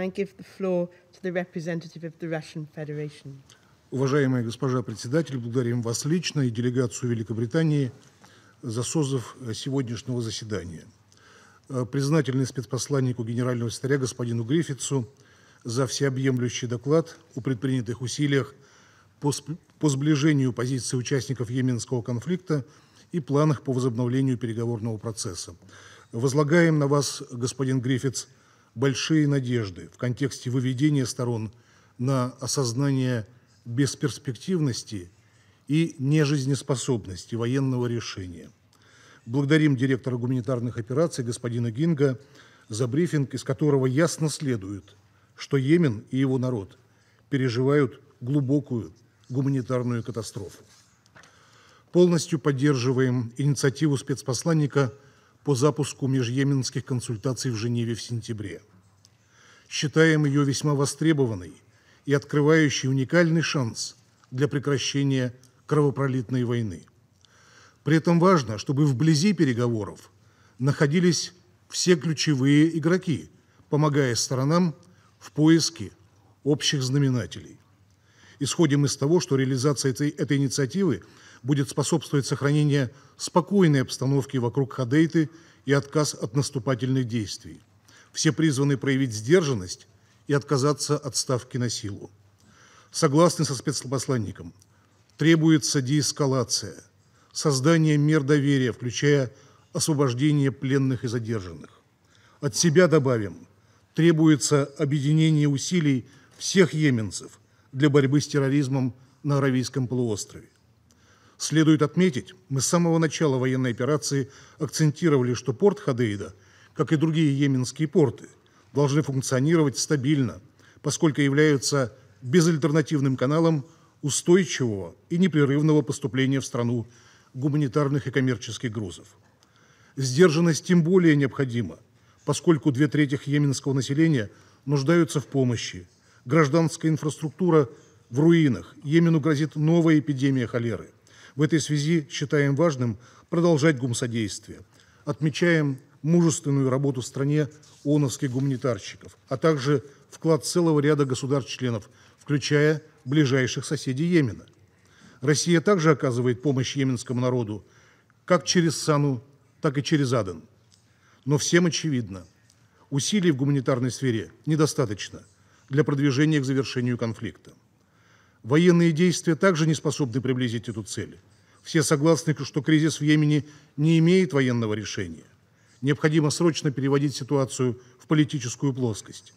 I give the floor to the Уважаемая госпожа председатель, благодарим вас лично и делегацию Великобритании за созыв сегодняшнего заседания. Э, признательны спецпосланнику генерального секретаря господину Гриффитсу за всеобъемлющий доклад о предпринятых усилиях по, по сближению позиций участников Йеменского конфликта и планах по возобновлению переговорного процесса. Возлагаем на вас, господин Гриффитс, большие надежды в контексте выведения сторон на осознание бесперспективности и нежизнеспособности военного решения. Благодарим директора гуманитарных операций господина Гинга за брифинг, из которого ясно следует, что Йемен и его народ переживают глубокую гуманитарную катастрофу. Полностью поддерживаем инициативу спецпосланника по запуску межйеменских консультаций в Женеве в сентябре – считаем ее весьма востребованной и открывающей уникальный шанс для прекращения кровопролитной войны. При этом важно, чтобы вблизи переговоров находились все ключевые игроки, помогая сторонам в поиске общих знаменателей. Исходим из того, что реализация этой, этой инициативы будет способствовать сохранению спокойной обстановки вокруг Хадейты и отказ от наступательных действий. Все призваны проявить сдержанность и отказаться от ставки на силу. Согласны со спецпосланником, требуется деэскалация, создание мер доверия, включая освобождение пленных и задержанных. От себя добавим, требуется объединение усилий всех йеменцев для борьбы с терроризмом на Аравийском полуострове. Следует отметить, мы с самого начала военной операции акцентировали, что порт Хадейда – как и другие йеменские порты, должны функционировать стабильно, поскольку являются безальтернативным каналом устойчивого и непрерывного поступления в страну гуманитарных и коммерческих грузов. Сдержанность тем более необходима, поскольку две трети йеменского населения нуждаются в помощи, гражданская инфраструктура в руинах, Йемену грозит новая эпидемия холеры. В этой связи считаем важным продолжать гумсодействие. Отмечаем мужественную работу в стране оновских гуманитарщиков, а также вклад целого ряда государств-членов, включая ближайших соседей Йемена. Россия также оказывает помощь йеменскому народу как через Сану, так и через Аден. Но всем очевидно, усилий в гуманитарной сфере недостаточно для продвижения к завершению конфликта. Военные действия также не способны приблизить эту цель. Все согласны, что кризис в Йемене не имеет военного решения. Необходимо срочно переводить ситуацию в политическую плоскость.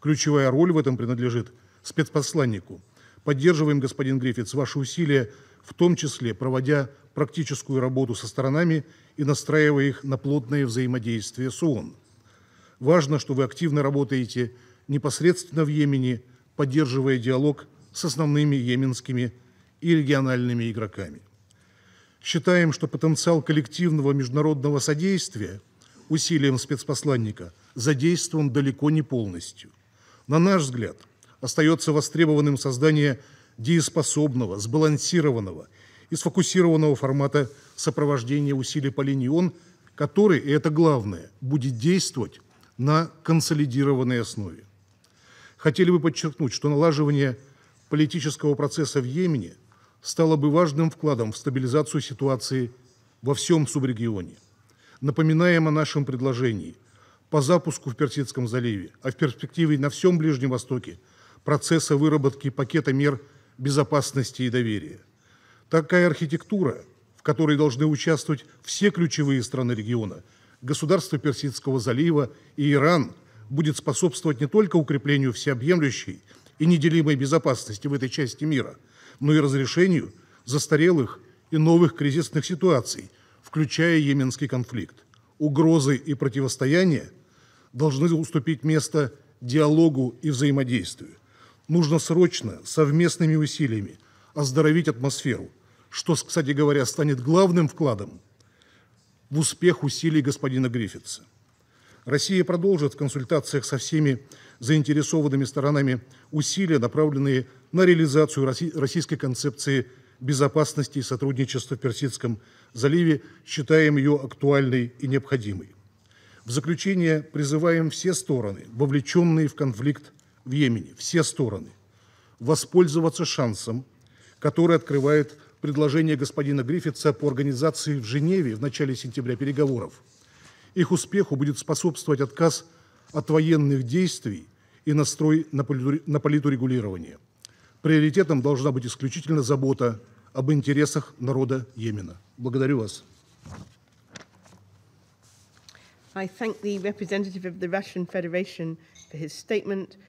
Ключевая роль в этом принадлежит спецпосланнику. Поддерживаем, господин Гриффитс, ваши усилия, в том числе проводя практическую работу со сторонами и настраивая их на плотное взаимодействие с ООН. Важно, что вы активно работаете непосредственно в Йемене, поддерживая диалог с основными йеменскими и региональными игроками. Считаем, что потенциал коллективного международного содействия – усилиям спецпосланника задействован далеко не полностью. На наш взгляд, остается востребованным создание дееспособного, сбалансированного и сфокусированного формата сопровождения усилий по линии ООН, который, и это главное, будет действовать на консолидированной основе. Хотели бы подчеркнуть, что налаживание политического процесса в Йемене стало бы важным вкладом в стабилизацию ситуации во всем субрегионе – Напоминаем о нашем предложении по запуску в Персидском заливе, а в перспективе на всем Ближнем Востоке процесса выработки пакета мер безопасности и доверия. Такая архитектура, в которой должны участвовать все ключевые страны региона, государства Персидского залива и Иран, будет способствовать не только укреплению всеобъемлющей и неделимой безопасности в этой части мира, но и разрешению застарелых и новых кризисных ситуаций – включая Йеменский конфликт. Угрозы и противостояние должны уступить место диалогу и взаимодействию. Нужно срочно, совместными усилиями оздоровить атмосферу, что, кстати говоря, станет главным вкладом в успех усилий господина Гриффитса. Россия продолжит в консультациях со всеми заинтересованными сторонами усилия, направленные на реализацию российской концепции безопасности и сотрудничества в Персидском заливе, считаем ее актуальной и необходимой. В заключение призываем все стороны, вовлеченные в конфликт в Йемене, все стороны, воспользоваться шансом, который открывает предложение господина Гриффитса по организации в Женеве в начале сентября переговоров. Их успеху будет способствовать отказ от военных действий и настрой на политурегулирование – Приоритетом должна быть исключительно забота об интересах народа Йемена. Благодарю вас. I thank the representative of the Russian Federation for his statement.